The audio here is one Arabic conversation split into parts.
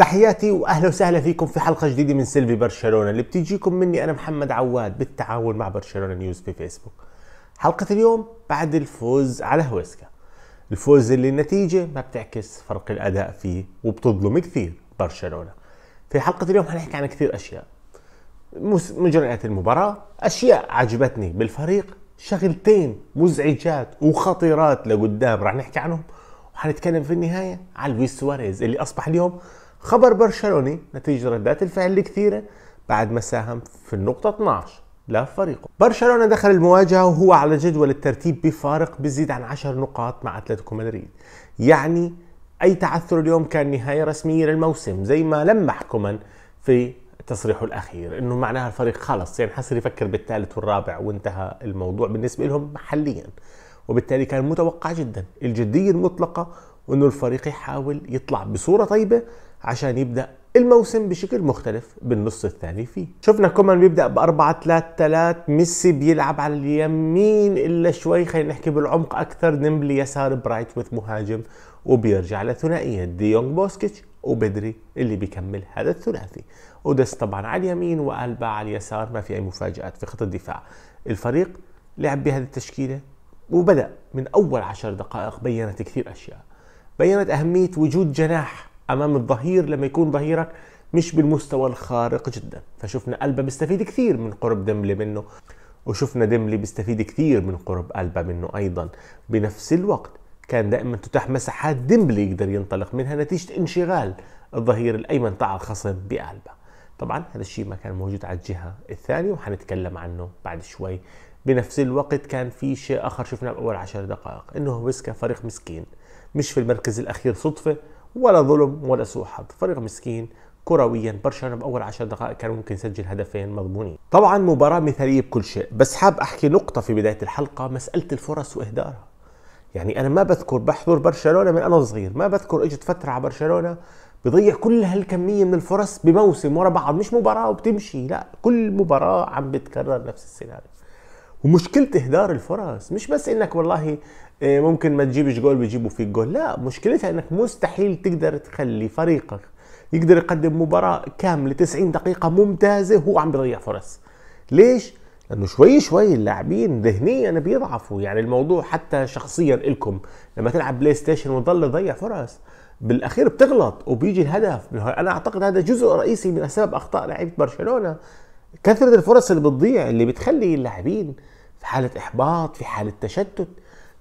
تحياتي واهلا وسهلا فيكم في حلقه جديده من سيلفي برشلونه اللي بتجيكم مني انا محمد عواد بالتعاون مع برشلونه نيوز في فيسبوك. حلقه اليوم بعد الفوز على هويسكا. الفوز اللي النتيجه ما بتعكس فرق الاداء فيه وبتظلم كثير برشلونه. في حلقه اليوم حنحكي عن كثير اشياء. مجريات المباراه، اشياء عجبتني بالفريق، شغلتين مزعجات وخطيرات لقدام رح نحكي عنهم. وحنتكلم في النهايه عن لويس سواريز اللي اصبح اليوم خبر برشلوني نتيجة ردات الفعل الكثيرة بعد ما ساهم في النقطة 12 فريقه برشلونة دخل المواجهة وهو على جدول الترتيب بفارق بزيد عن 10 نقاط مع أتلتيكو مدريد يعني أي تعثر اليوم كان نهاية رسمية للموسم زي ما لمح كومان في تصريحه الاخير انه معناها الفريق خلص يعني حصل يفكر بالثالث والرابع وانتهى الموضوع بالنسبه لهم محليا وبالتالي كان متوقع جدا الجديه المطلقه وانه الفريق يحاول يطلع بصوره طيبه عشان يبدأ الموسم بشكل مختلف بالنص الثاني فيه شفنا كومان بيبدا ب 4 3 3 ميسي بيلعب على اليمين الا شوي خلينا نحكي بالعمق اكثر نمبلي يسار برايت برايتوث مهاجم وبيرجع لثنائيه ديونج بوسكيتش وبدري اللي بيكمل هذا الثلاثي ودس طبعا على اليمين والبا على اليسار ما في اي مفاجات في خط الدفاع الفريق لعب بهذه التشكيله وبدا من اول عشر دقائق بينت كثير اشياء بينت اهميه وجود جناح امام الظهير لما يكون ظهيرك مش بالمستوى الخارق جدا فشفنا ألبا بيستفيد كثير من قرب ديملي منه وشفنا ديملي بيستفيد كثير من قرب ألبا منه أيضا بنفس الوقت كان دائما تتاح مساحات ديمبلي يقدر ينطلق منها نتيجة انشغال الظهير الأيمن تاع الخصم بألبا طبعا هذا الشيء ما كان موجود على الجهة الثانية وحنتكلم عنه بعد شوي بنفس الوقت كان في شيء آخر شفناه بأول عشر دقائق إنه هويسكا فريق مسكين مش في المركز الأخير صدفة ولا ظلم ولا سوء حظ فريق مسكين كرويا برشلونه باول 10 دقائق كان ممكن يسجل هدفين مضمونين طبعا مباراه مثاليه بكل شيء بس حاب احكي نقطه في بدايه الحلقه مساله الفرص واهدارها يعني انا ما بذكر بحضر برشلونه من انا صغير ما بذكر اجت فتره على برشلونه بضيع كل هالكميه من الفرص بموسم ورا بعض مش مباراه وبتمشي لا كل مباراه عم بتكرر نفس السيناريو ومشكله اهدار الفرص مش بس انك والله إيه، ممكن ما تجيبش جول بيجيبوا فيك جول لا مشكلتها انك مستحيل تقدر تخلي فريقك يقدر يقدم مباراة كاملة 90 دقيقة ممتازة هو عم بيضيع فرص ليش؟ لأنه شوي شوي اللاعبين ذهنيا بيضعفوا يعني الموضوع حتى شخصيا إلكم لما تلعب بلاي ستيشن وتضل تضيع فرص بالاخير بتغلط وبيجي الهدف انا اعتقد هذا جزء رئيسي من اسباب اخطاء لعيبه برشلونه كثره الفرص اللي بتضيع اللي بتخلي اللاعبين في حاله احباط في حاله تشتت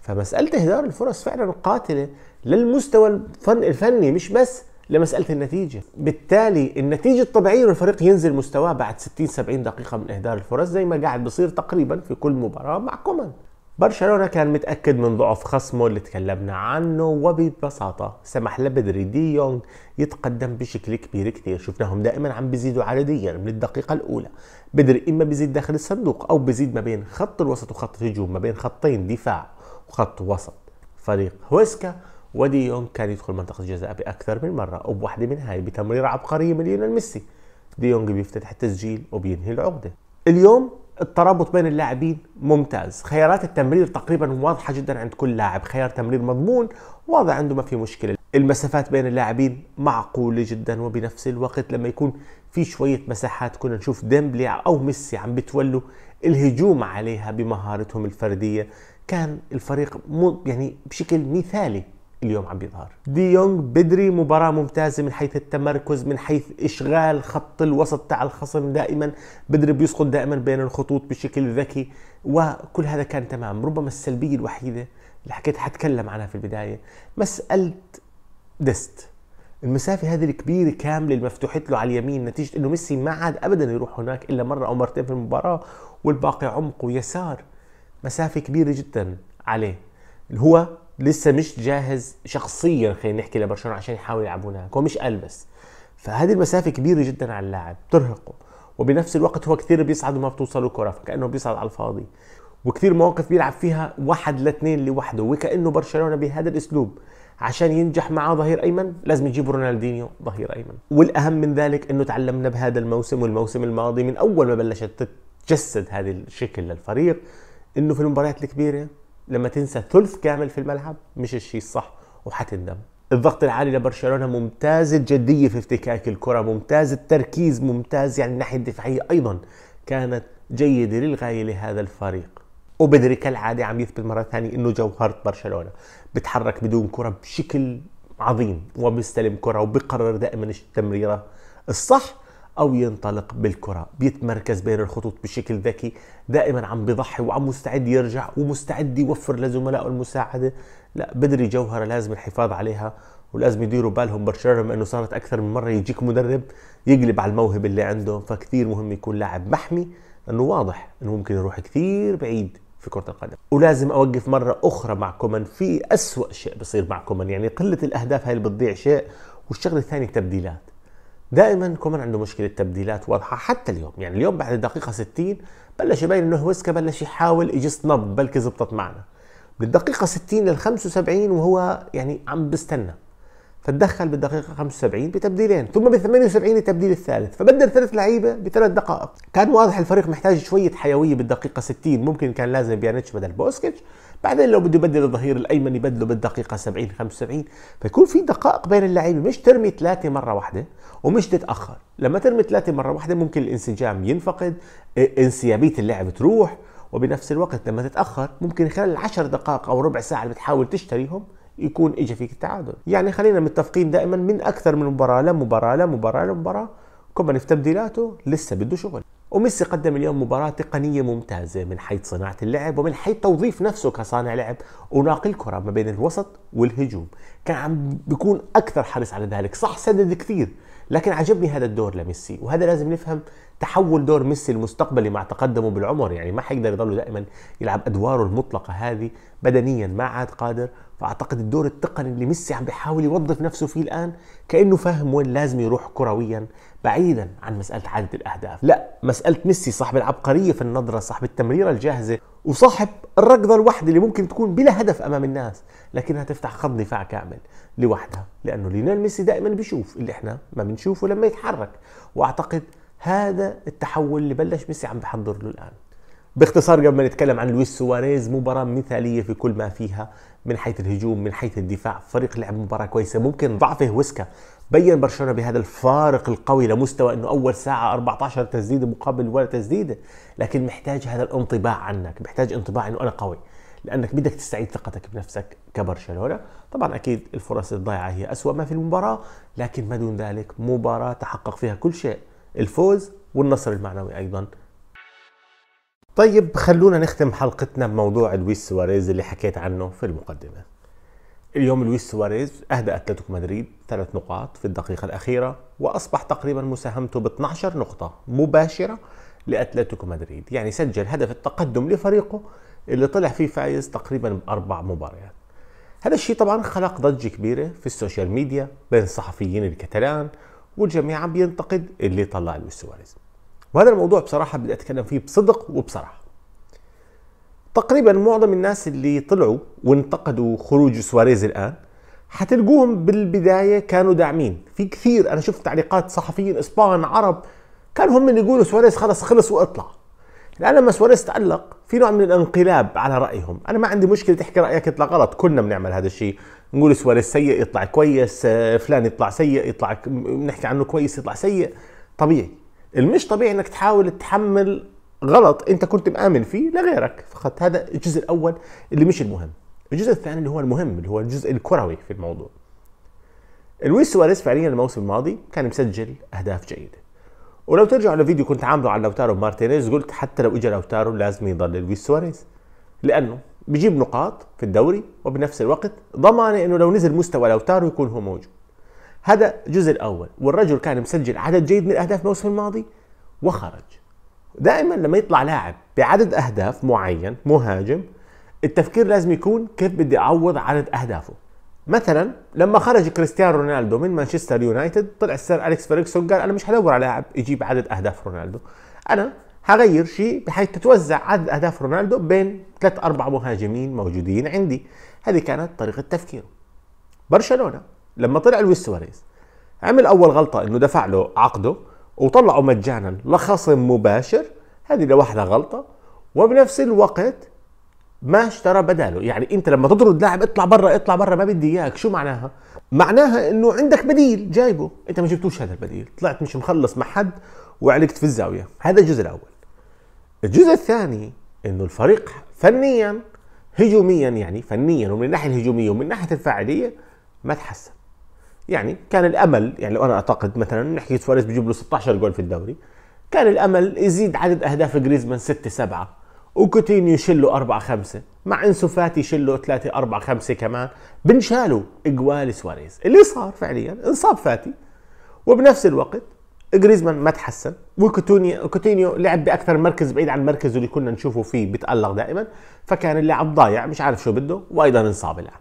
فمساله اهدار الفرص فعلا قاتله للمستوى الفن الفني مش بس لمساله النتيجه بالتالي النتيجه الطبيعيه الفريق ينزل مستواه بعد 60 70 دقيقه من اهدار الفرص زي ما قاعد بصير تقريبا في كل مباراه مع كومان برشلونة كان متأكد من ضعف خصمه اللي تكلمنا عنه وببساطة سمح لبدري دي يونغ يتقدم بشكل كبير كثير شفناهم دائما عم بيزيدوا عدديا من الدقيقة الأولى بدري إما بيزيد داخل الصندوق أو بيزيد ما بين خط الوسط وخط الهجوم ما بين خطين دفاع وخط وسط فريق هويسكا ودي يونغ كان يدخل منطقة الجزاء بأكثر من مرة وبوحده من هاي بتمريرة عبقرية من ليونيل ميسي دي يونغ بيفتتح التسجيل وبينهي العقدة اليوم الترابط بين اللاعبين ممتاز خيارات التمرير تقريبا واضحة جدا عند كل لاعب خيار تمرير مضمون واضح عنده ما في مشكلة المسافات بين اللاعبين معقولة جدا وبنفس الوقت لما يكون في شوية مساحات كنا نشوف ديمبلي أو ميسي عم بتولوا الهجوم عليها بمهارتهم الفردية كان الفريق يعني بشكل مثالي اليوم عم بيظهر دي يونغ بدري مباراة ممتازة من حيث التمركز من حيث إشغال خط الوسط تاع الخصم دائما بدري بيسقط دائما بين الخطوط بشكل ذكي وكل هذا كان تمام ربما السلبية الوحيدة اللي حكيت حتكلم عنها في البداية مسألة ديست المسافة هذه الكبيرة كاملة المفتوحة له على اليمين نتيجة انه ميسي ما عاد ابدا يروح هناك الا مرة او مرتين في المباراة والباقي عمق ويسار مسافة كبيرة جدا عليه اللي هو لسه مش جاهز شخصيا خلينا نحكي لبرشلونه عشان يحاول يلعبونا هو مش البس فهذه المسافه كبيره جدا على اللاعب ترهقه وبنفس الوقت هو كثير بيصعد وما بتوصل كره فكانه بيصعد على الفاضي وكثير مواقف بيلعب فيها واحد لاثنين لوحده وكانه برشلونه بهذا الاسلوب عشان ينجح معاه ظهير ايمن لازم يجيبوا رونالدينيو ظهير ايمن والاهم من ذلك انه تعلمنا بهذا الموسم والموسم الماضي من اول ما بلشت تتجسد هذه الشكل للفريق انه في المباريات الكبيره لما تنسى ثلث كامل في الملعب مش الشيء الصح وحتندم الضغط العالي لبرشلونه ممتاز الجديه في افتكاك الكره ممتاز التركيز ممتاز يعني الناحيه الدفاعيه ايضا كانت جيده للغايه لهذا الفريق وبدري كالعاده عم يثبت مره ثانيه انه جوهره برشلونه بتحرك بدون كره بشكل عظيم وبيستلم كره وبقرر دائما التمريره الصح او ينطلق بالكره بيتمركز بين الخطوط بشكل ذكي دائما عم بضحي وعم مستعد يرجع ومستعد يوفر لزملائه المساعده لا بدري جوهره لازم الحفاظ عليها ولازم يديروا بالهم برشلونه انه صارت اكثر من مره يجيك مدرب يقلب على الموهبه اللي عنده فكثير مهم يكون لاعب محمي انه واضح انه ممكن يروح كثير بعيد في كرة القدم ولازم أوقف مرة أخرى مع كومان في أسوأ شيء بصير مع كومان يعني قلة الأهداف هاي اللي بتضيع شيء والشغلة الثانية التبديلات دائما كومان عنده مشكله تبديلات واضحه حتى اليوم يعني اليوم بعد الدقيقه 60 بلش يبين انه هويسكا بلش يحاول يجس نبض بلكي زبطت معنا بالدقيقه 60 لل 75 وهو يعني عم بستنى فتدخل بالدقيقة 75 بتبديلين ثم بال 78 التبديل الثالث فبدل ثلاث لعيبة بثلاث دقائق كان واضح الفريق محتاج شوية حيوية بالدقيقة 60 ممكن كان لازم بيانيتش بدل بوسكيتش بعدين لو بده يبدل الظهير الايمن يبدله بالدقيقه 70 75 فيكون في دقائق بين اللعيبه مش ترمي ثلاثه مره واحده ومش تتاخر لما ترمي ثلاثه مره واحده ممكن الانسجام ينفقد انسيابيه اللعب تروح وبنفس الوقت لما تتاخر ممكن خلال العشر دقائق او ربع ساعه اللي بتحاول تشتريهم يكون اجى فيك التعادل يعني خلينا متفقين دائما من اكثر من مباراه لمباراه لمباراه لمباراه, لمباراة. كوبا في تبديلاته لسه بده شغل وميسي قدم اليوم مباراة تقنية ممتازة من حيث صناعة اللعب ومن حيث توظيف نفسه كصانع لعب وناقل كرة ما بين الوسط والهجوم كان عم بيكون أكثر حريص على ذلك صح سدد كثير لكن عجبني هذا الدور لميسي وهذا لازم نفهم تحول دور ميسي المستقبلي مع تقدمه بالعمر يعني ما حيقدر يضل دائما يلعب ادواره المطلقه هذه بدنيا ما عاد قادر فاعتقد الدور التقني اللي ميسي عم بيحاول يوظف نفسه فيه الان كانه فاهم وين لازم يروح كرويا بعيدا عن مساله عاده الاهداف لا مساله ميسي صاحب العبقريه في النظره صاحب التمريره الجاهزه وصاحب الركضه الوحده اللي ممكن تكون بلا هدف امام الناس لكنها تفتح خط دفاع كامل لوحدها لانه ليونيل ميسي دائما بيشوف اللي احنا ما بنشوفه لما يتحرك واعتقد هذا التحول اللي بلش ميسي عم بحضر له الان باختصار قبل ما نتكلم عن لويس سواريز مباراة مثالية في كل ما فيها من حيث الهجوم من حيث الدفاع فريق لعب مباراة كويسة ممكن ضعفه ويسكا بين برشلونة بهذا الفارق القوي لمستوى انه اول ساعة 14 تسديدة مقابل ولا تسديدة لكن محتاج هذا الانطباع عنك محتاج انطباع انه انا قوي لانك بدك تستعيد ثقتك بنفسك كبرشلونه طبعا اكيد الفرص الضائعه هي اسوا ما في المباراه لكن ما دون ذلك مباراه تحقق فيها كل شيء الفوز والنصر المعنوي ايضا طيب خلونا نختم حلقتنا بموضوع لويس سواريز اللي حكيت عنه في المقدمة اليوم لويس سواريز أهدى أتلتيكو مدريد ثلاث نقاط في الدقيقة الأخيرة وأصبح تقريبا مساهمته ب 12 نقطة مباشرة لأتلتيكو مدريد يعني سجل هدف التقدم لفريقه اللي طلع فيه فايز تقريبا بأربع مباريات هذا الشيء طبعا خلق ضجة كبيرة في السوشيال ميديا بين الصحفيين الكتلان والجميع بينتقد اللي طلع لويس سواريز وهذا الموضوع بصراحه بدي اتكلم فيه بصدق وبصراحه تقريبا معظم الناس اللي طلعوا وانتقدوا خروج سواريز الان حتلقوهم بالبدايه كانوا داعمين في كثير انا شفت تعليقات صحفيين اسبان عرب كانوا هم اللي يقولوا سواريز خلص خلص واطلع الان لما سواريز تعلق في نوع من الانقلاب على رايهم انا ما عندي مشكله تحكي رايك يطلع غلط كلنا بنعمل هذا الشيء نقول سواريز سيء يطلع كويس آه، فلان يطلع سيء يطلع بنحكي عنه كويس يطلع سيء طبيعي المش طبيعي انك تحاول تحمل غلط انت كنت مآمن فيه لغيرك فقط هذا الجزء الاول اللي مش المهم الجزء الثاني اللي هو المهم اللي هو الجزء الكروي في الموضوع لويس سواريز فعليا الموسم الماضي كان مسجل اهداف جيده ولو ترجعوا لفيديو كنت عامله على لوتارو مارتينيز قلت حتى لو اجى لوتارو لازم يضل لويس سواريز لانه بجيب نقاط في الدوري وبنفس الوقت ضمانه انه لو نزل مستوى لوتارو يكون هو موجود هذا الجزء الاول والرجل كان مسجل عدد جيد من الاهداف الموسم الماضي وخرج دائما لما يطلع لاعب بعدد اهداف معين مهاجم التفكير لازم يكون كيف بدي اعوض عدد اهدافه مثلا لما خرج كريستيانو رونالدو من مانشستر يونايتد طلع السير اليكس فيرجسون قال انا مش هدور على لاعب يجيب عدد اهداف رونالدو انا هغير شيء بحيث تتوزع عدد اهداف رونالدو بين ثلاث اربع مهاجمين موجودين عندي هذه كانت طريقه تفكيره برشلونه لما طلع لويس سواريز عمل اول غلطه انه دفع له عقده وطلعه مجانا لخصم مباشر هذه لوحدها غلطه وبنفس الوقت ما اشترى بداله يعني انت لما تطرد لاعب اطلع برا اطلع برا ما بدي اياك شو معناها معناها انه عندك بديل جايبه انت ما جبتوش هذا البديل طلعت مش مخلص مع حد وعلقت في الزاويه هذا الجزء الاول الجزء الثاني انه الفريق فنيا هجوميا يعني فنيا ومن الناحيه الهجوميه ومن ناحيه الفاعليه ما تحسن يعني كان الامل يعني لو انا اعتقد مثلا نحكي سواريز بيجيب له 16 جول في الدوري كان الامل يزيد عدد اهداف جريزمان 6 7 وكوتينيو يشلوا أربعة خمسة مع انسو فاتي يشلوا ثلاثة أربعة خمسة كمان بنشالوا اجوال سواريز اللي صار فعليا انصاب فاتي وبنفس الوقت جريزمان ما تحسن وكوتينيو كوتينيو لعب باكثر مركز بعيد عن مركزه اللي كنا نشوفه فيه بتالق دائما فكان اللاعب ضايع مش عارف شو بده وايضا انصاب الان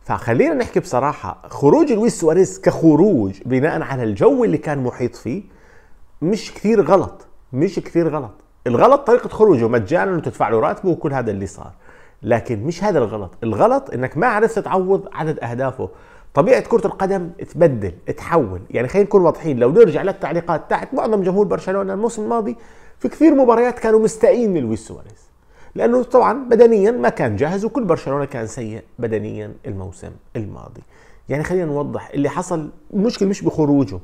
فخلينا نحكي بصراحه خروج لويس سواريز كخروج بناء على الجو اللي كان محيط فيه مش كثير غلط مش كثير غلط الغلط طريقه خروجه مجانا وتدفع له راتبه وكل هذا اللي صار لكن مش هذا الغلط الغلط انك ما عرفت تعوض عدد اهدافه طبيعه كره القدم تبدل تحول يعني خلينا نكون واضحين لو نرجع للتعليقات تحت معظم جمهور برشلونه الموسم الماضي في كثير مباريات كانوا مستائين من لويس سواريز لانه طبعا بدنيا ما كان جاهز وكل برشلونه كان سيء بدنيا الموسم الماضي يعني خلينا نوضح اللي حصل المشكله مش بخروجه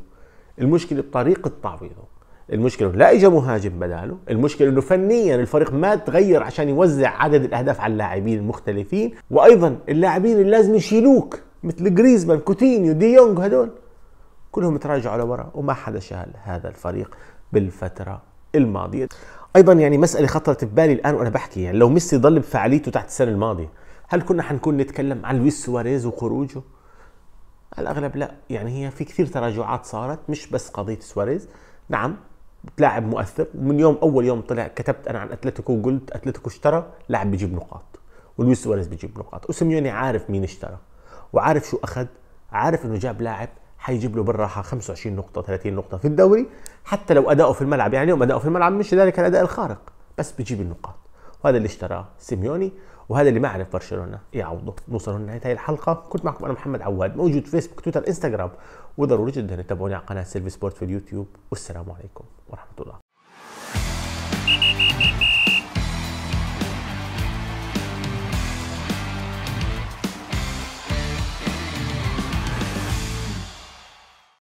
المشكله بطريقه تعويضه المشكله لا اجى مهاجم بداله المشكله انه فنيا الفريق ما تغير عشان يوزع عدد الاهداف على اللاعبين المختلفين وايضا اللاعبين اللي لازم يشيلوك مثل جريزمان كوتينيو دي يونغ هدول كلهم تراجعوا لورا وما حدا شال هذا الفريق بالفتره الماضيه ايضا يعني مساله خطرت ببالي الان وانا بحكي يعني لو ميسي ضل بفعاليته تحت السنه الماضيه هل كنا حنكون نتكلم عن لويس سواريز وخروجه على الاغلب لا يعني هي في كثير تراجعات صارت مش بس قضيه سواريز نعم لاعب مؤثر ومن يوم اول يوم طلع كتبت انا عن اتلتيكو وقلت اتلتيكو اشترى لاعب بيجيب نقاط ولويس سواريز بيجيب نقاط وسيميوني عارف مين اشترى وعارف شو اخذ عارف انه جاب لاعب حيجيب له بالراحه 25 نقطه 30 نقطه في الدوري حتى لو اداؤه في الملعب يعني اليوم اداؤه في الملعب مش ذلك الاداء الخارق بس بيجيب النقاط وهذا اللي اشتراه سيميوني وهذا اللي ما عرف برشلونه يعوضه إيه، نوصل لنهايه لنهايه الحلقه كنت معكم انا محمد عواد موجود فيسبوك تويتر انستغرام وضروري جدا تتابعوني على قناه سيلفي سبورت في اليوتيوب والسلام عليكم ورحمه الله